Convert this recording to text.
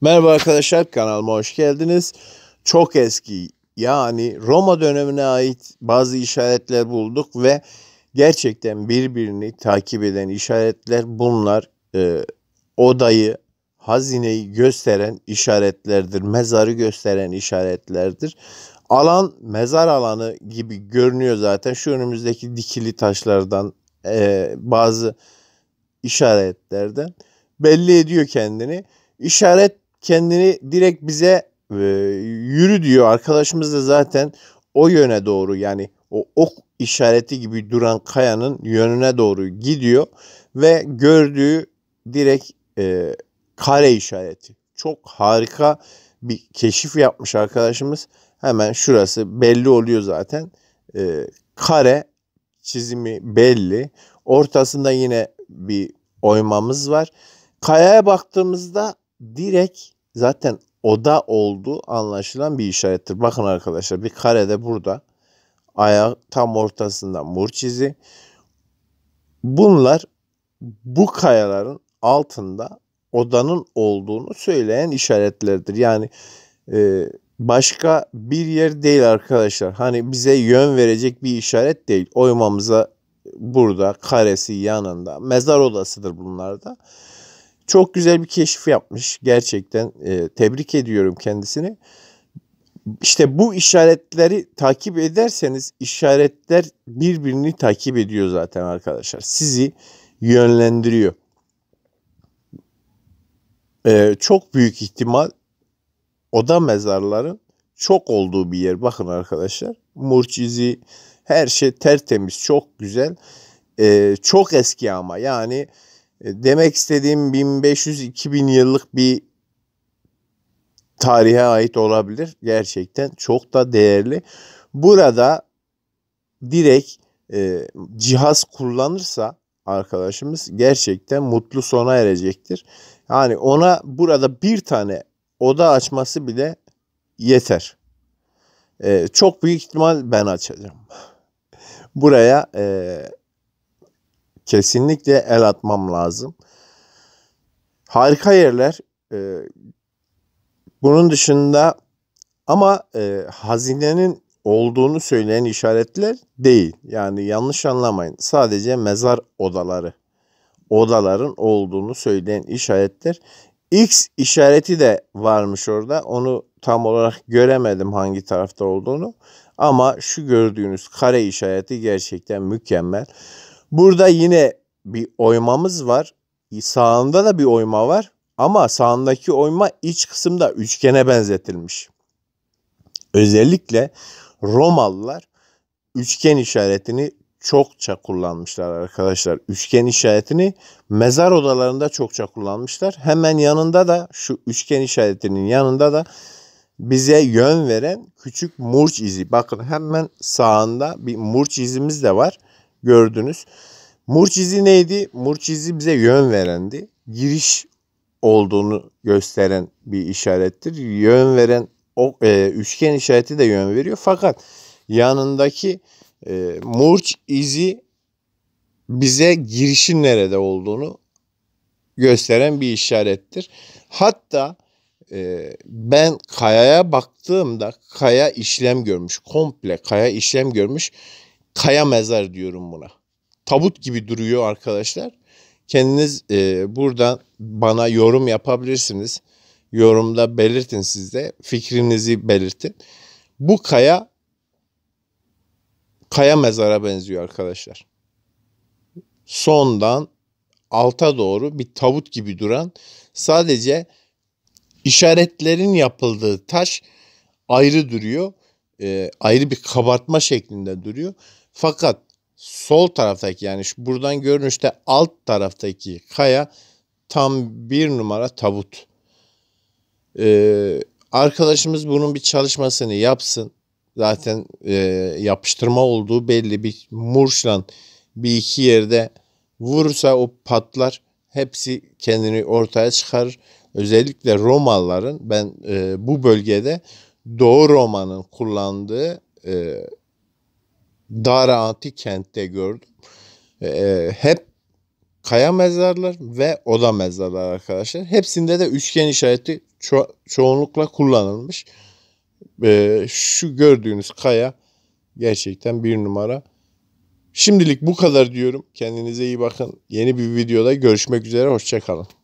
Merhaba arkadaşlar kanalıma hoş geldiniz. Çok eski yani Roma dönemine ait bazı işaretler bulduk ve gerçekten birbirini takip eden işaretler bunlar e, odayı, hazineyi gösteren işaretlerdir. Mezarı gösteren işaretlerdir. Alan mezar alanı gibi görünüyor zaten. Şu önümüzdeki dikili taşlardan e, bazı işaretlerden belli ediyor kendini. İşaret kendini direkt bize e, yürü diyor. Arkadaşımız da zaten o yöne doğru yani o ok işareti gibi duran kayanın yönüne doğru gidiyor ve gördüğü direkt e, kare işareti. Çok harika bir keşif yapmış arkadaşımız. Hemen şurası belli oluyor zaten. E, kare çizimi belli. Ortasında yine bir oymamız var. Kayaya baktığımızda direkt zaten oda olduğu anlaşılan bir işarettir. Bakın arkadaşlar bir karede burada ayağı tam ortasında mur Bunlar bu kayaların altında odanın olduğunu söyleyen işaretlerdir. Yani e, başka bir yer değil arkadaşlar. Hani bize yön verecek bir işaret değil. Oymamıza burada karesi yanında mezar odasıdır bunlar da. Çok güzel bir keşif yapmış gerçekten. E, tebrik ediyorum kendisini. İşte bu işaretleri takip ederseniz işaretler birbirini takip ediyor zaten arkadaşlar. Sizi yönlendiriyor. E, çok büyük ihtimal oda mezarların çok olduğu bir yer. Bakın arkadaşlar. Murcizi her şey tertemiz, çok güzel. E, çok eski ama yani e, demek istediğim 1500-2000 yıllık bir tarihe ait olabilir. Gerçekten çok da değerli. Burada direkt e, cihaz kullanırsa arkadaşımız gerçekten mutlu sona erecektir. Yani ona burada bir tane oda açması bile yeter. E, çok büyük ihtimal ben açacağım. Buraya e, kesinlikle el atmam lazım. Harika yerler. E, bunun dışında ama e, hazinenin olduğunu söyleyen işaretler değil. Yani yanlış anlamayın. Sadece mezar odaları, odaların olduğunu söyleyen işaretler. X işareti de varmış orada. Onu tam olarak göremedim hangi tarafta olduğunu. Ama şu gördüğünüz kare işareti gerçekten mükemmel. Burada yine bir oymamız var. Sağında da bir oyma var. Ama sağındaki oyma iç kısımda üçgene benzetilmiş. Özellikle Romalılar üçgen işaretini çokça kullanmışlar arkadaşlar. Üçgen işaretini mezar odalarında çokça kullanmışlar. Hemen yanında da şu üçgen işaretinin yanında da bize yön veren küçük murç izi. Bakın hemen sağında bir murç izimiz de var gördünüz. Murçizi neydi? Murçizi bize yön verendi. Giriş olduğunu gösteren bir işarettir. Yön veren o e, üçgen işareti de yön veriyor. Fakat yanındaki e, murç izi bize girişin nerede olduğunu gösteren bir işarettir. Hatta e, ben kayaya baktığımda kaya işlem görmüş. Komple kaya işlem görmüş. Kaya mezar diyorum buna. Tabut gibi duruyor arkadaşlar. Kendiniz e, buradan bana yorum yapabilirsiniz. Yorumda belirtin siz de. Fikrinizi belirtin. Bu kaya kaya mezara benziyor arkadaşlar. Sondan alta doğru bir tabut gibi duran sadece işaretlerin yapıldığı taş ayrı duruyor. E, ayrı bir kabartma şeklinde duruyor. Fakat sol taraftaki yani şu buradan görünüşte alt taraftaki kaya tam bir numara tabut. Ee, arkadaşımız bunun bir çalışmasını yapsın. Zaten e, yapıştırma olduğu belli bir murşlan bir iki yerde vurursa o patlar. Hepsi kendini ortaya çıkarır. Özellikle Romalıların ben e, bu bölgede Doğu Roma'nın kullandığı e, Darati kentte gördüm. E, hep kaya mezarlar ve oda mezarlar arkadaşlar. Hepsinde de üçgen işareti ço- çoğunlukla kullanılmış. E, şu gördüğünüz kaya gerçekten bir numara. Şimdilik bu kadar diyorum. Kendinize iyi bakın. Yeni bir videoda görüşmek üzere. Hoşçakalın.